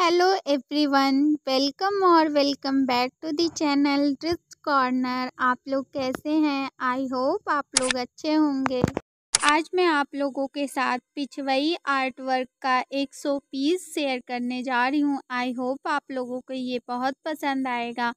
hello everyone welcome और welcome back to the channel ड्रिस्ट corner आप लोग कैसे हैं आई होप आप लोग अच्छे होंगे आज मैं आप लोगों के साथ पिछवई आर्ट वर्क का 100 पीस शेयर करने जा रही हूँ आई होप आप लोगों को ये बहुत पसंद आएगा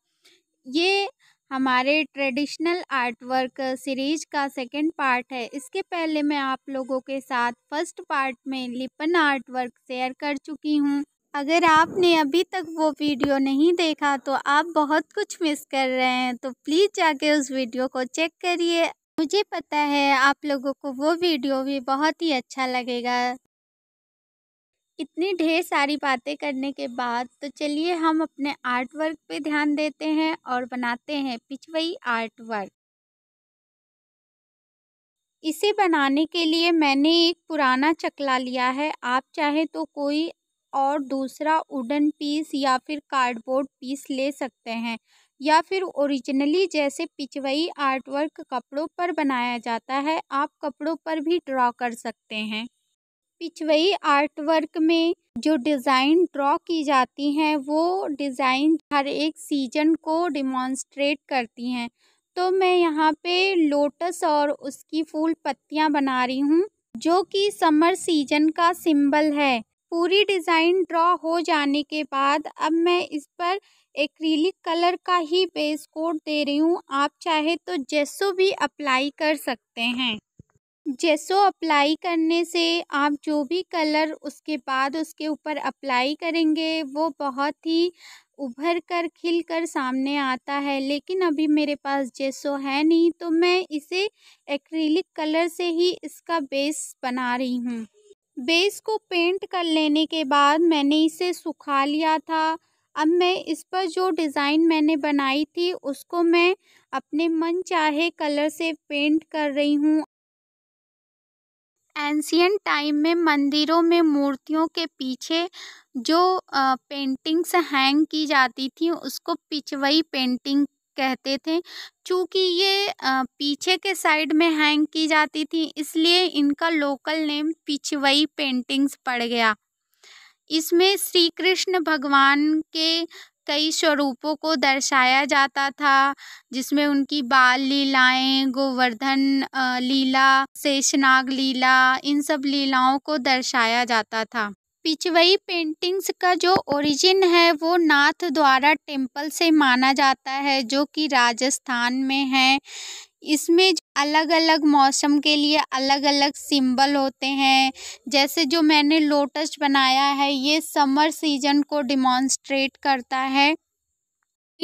ये हमारे ट्रेडिशनल आर्ट वर्क सीरीज का सेकंड पार्ट है इसके पहले मैं आप लोगों के साथ फर्स्ट पार्ट में लिपन आर्ट वर्क शेयर कर चुकी हूँ अगर आपने अभी तक वो वीडियो नहीं देखा तो आप बहुत कुछ मिस कर रहे हैं तो प्लीज़ जाके उस वीडियो को चेक करिए मुझे पता है आप लोगों को वो वीडियो भी बहुत ही अच्छा लगेगा इतनी ढेर सारी बातें करने के बाद तो चलिए हम अपने आर्ट वर्क पर ध्यान देते हैं और बनाते हैं पिछवई आर्ट वर्क इसे बनाने के लिए मैंने एक पुराना चकला लिया है आप चाहे तो कोई और दूसरा वुडन पीस या फिर कार्डबोर्ड पीस ले सकते हैं या फिर ओरिजिनली जैसे पिचवई आर्टवर्क कपड़ों पर बनाया जाता है आप कपड़ों पर भी ड्रॉ कर सकते हैं पिचवई आर्टवर्क में जो डिज़ाइन ड्रॉ की जाती हैं वो डिज़ाइन हर एक सीजन को डिमॉन्स्ट्रेट करती हैं तो मैं यहाँ पे लोटस और उसकी फूल पत्तियाँ बना रही हूँ जो कि समर सीजन का सिंबल है पूरी डिज़ाइन ड्रॉ हो जाने के बाद अब मैं इस पर एक्रीलिक कलर का ही बेस कोट दे रही हूँ आप चाहे तो जेसो भी अप्लाई कर सकते हैं जेसो अप्लाई करने से आप जो भी कलर उसके बाद उसके ऊपर अप्लाई करेंगे वो बहुत ही उभर कर खिल कर सामने आता है लेकिन अभी मेरे पास जेसो है नहीं तो मैं इसे एक्रीलिक कलर से ही इसका बेस बना रही हूँ बेस को पेंट कर लेने के बाद मैंने इसे सुखा लिया था अब मैं इस पर जो डिज़ाइन मैंने बनाई थी उसको मैं अपने मन चाहे कलर से पेंट कर रही हूँ एंशियन टाइम में मंदिरों में मूर्तियों के पीछे जो पेंटिंग्स हैंग की जाती थी उसको पिचवई पेंटिंग कहते थे चूँकि ये पीछे के साइड में हैंग की जाती थी इसलिए इनका लोकल नेम पिछवई पेंटिंग्स पड़ गया इसमें श्री कृष्ण भगवान के कई स्वरूपों को दर्शाया जाता था जिसमें उनकी बाल लीलाएं गोवर्धन लीला शेषनाग लीला इन सब लीलाओं को दर्शाया जाता था पिचवई पेंटिंग्स का जो ओरिजिन है वो नाथ द्वारा टेम्पल से माना जाता है जो कि राजस्थान में है इसमें अलग अलग मौसम के लिए अलग अलग सिंबल होते हैं जैसे जो मैंने लोटस बनाया है ये समर सीजन को डिमॉन्स्ट्रेट करता है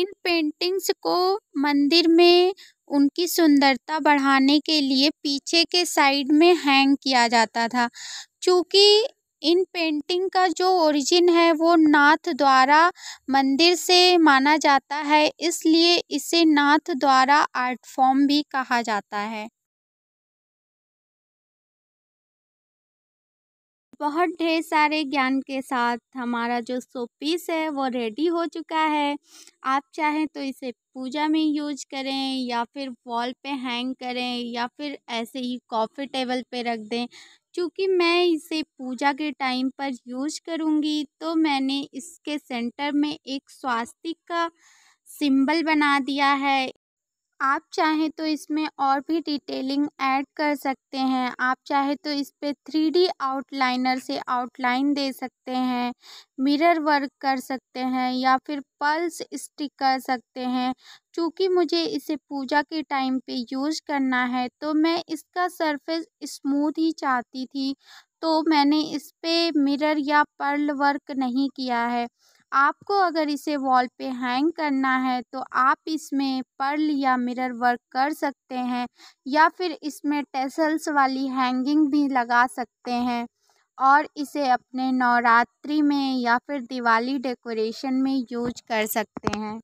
इन पेंटिंग्स को मंदिर में उनकी सुंदरता बढ़ाने के लिए पीछे के साइड में हैंग किया जाता था चूँकि इन पेंटिंग का जो ओरिजिन है वो नाथ द्वारा मंदिर से माना जाता है इसलिए इसे नाथ द्वारा आर्ट फॉर्म भी कहा जाता है बहुत ढेर सारे ज्ञान के साथ हमारा जो सो पीस है वो रेडी हो चुका है आप चाहें तो इसे पूजा में यूज करें या फिर वॉल पे हैंग करें या फिर ऐसे ही कॉफ़ी टेबल पे रख दें चूँकि मैं इसे पूजा के टाइम पर यूज करूँगी तो मैंने इसके सेंटर में एक स्वास्तिक का सिंबल बना दिया है आप चाहें तो इसमें और भी डिटेलिंग ऐड कर सकते हैं आप चाहे तो इस पर थ्री डी आउटलाइनर से आउटलाइन दे सकते हैं मिरर वर्क कर सकते हैं या फिर पल्स स्टिक कर सकते हैं चूँकि मुझे इसे पूजा के टाइम पे यूज़ करना है तो मैं इसका सरफेस स्मूथ ही चाहती थी तो मैंने इस पर मिरर या पर्ल वर्क नहीं किया है आपको अगर इसे वॉल पे हैंग करना है तो आप इसमें पर्ल या मिरर वर्क कर सकते हैं या फिर इसमें टेसल्स वाली हैंगिंग भी लगा सकते हैं और इसे अपने नवरात्रि में या फिर दिवाली डेकोरेशन में यूज कर सकते हैं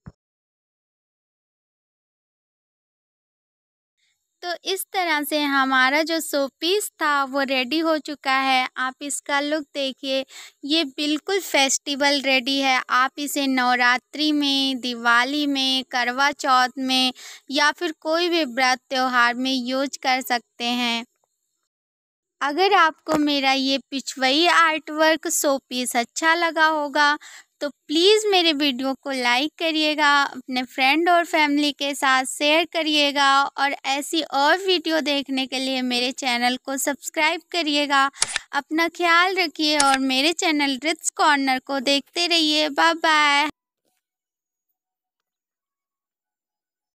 तो इस तरह से हमारा जो सो पीस था वो रेडी हो चुका है आप इसका लुक देखिए ये बिल्कुल फेस्टिवल रेडी है आप इसे नवरात्रि में दिवाली में करवा चौथ में या फिर कोई भी व्रत त्यौहार में यूज कर सकते हैं अगर आपको मेरा ये पिछवई आर्टवर्क सो पीस अच्छा लगा होगा तो प्लीज़ मेरे वीडियो को लाइक करिएगा अपने फ्रेंड और फैमिली के साथ शेयर करिएगा और ऐसी और वीडियो देखने के लिए मेरे चैनल को सब्सक्राइब करिएगा अपना ख्याल रखिए और मेरे चैनल रिथ्स कॉर्नर को देखते रहिए बाय बाय